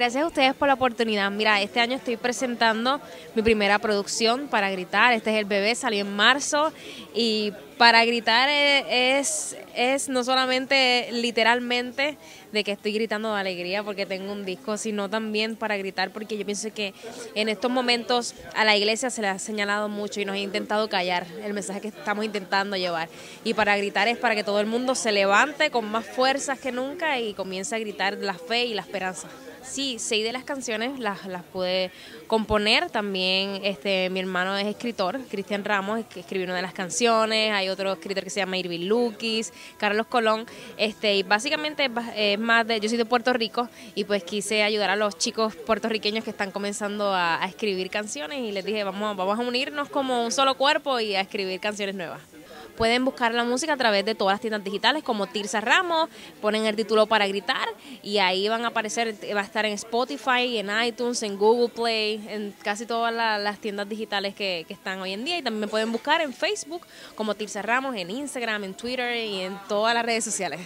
Gracias a ustedes por la oportunidad. Mira, este año estoy presentando mi primera producción para gritar. Este es el bebé, salió en marzo y para gritar e, es, es no solamente literalmente de que estoy gritando de alegría porque tengo un disco, sino también para gritar porque yo pienso que en estos momentos a la iglesia se le ha señalado mucho y nos ha intentado callar el mensaje que estamos intentando llevar. Y para gritar es para que todo el mundo se levante con más fuerzas que nunca y comience a gritar la fe y la esperanza. Sí, seis de las canciones las, las pude componer. También este, mi hermano es escritor, Cristian Ramos, que escribió una de las canciones. Hay otro escritor que se llama Irving Lukis, Carlos Colón. Este, y básicamente es más de, yo soy de Puerto Rico y pues quise ayudar a los chicos puertorriqueños que están comenzando a, a escribir canciones y les dije, vamos, vamos a unirnos como un solo cuerpo y a escribir canciones nuevas pueden buscar la música a través de todas las tiendas digitales como Tirsa Ramos, ponen el título para gritar y ahí van a aparecer, va a estar en Spotify, en iTunes, en Google Play, en casi todas las tiendas digitales que, están hoy en día y también me pueden buscar en Facebook como Tirsa Ramos, en Instagram, en Twitter y en todas las redes sociales.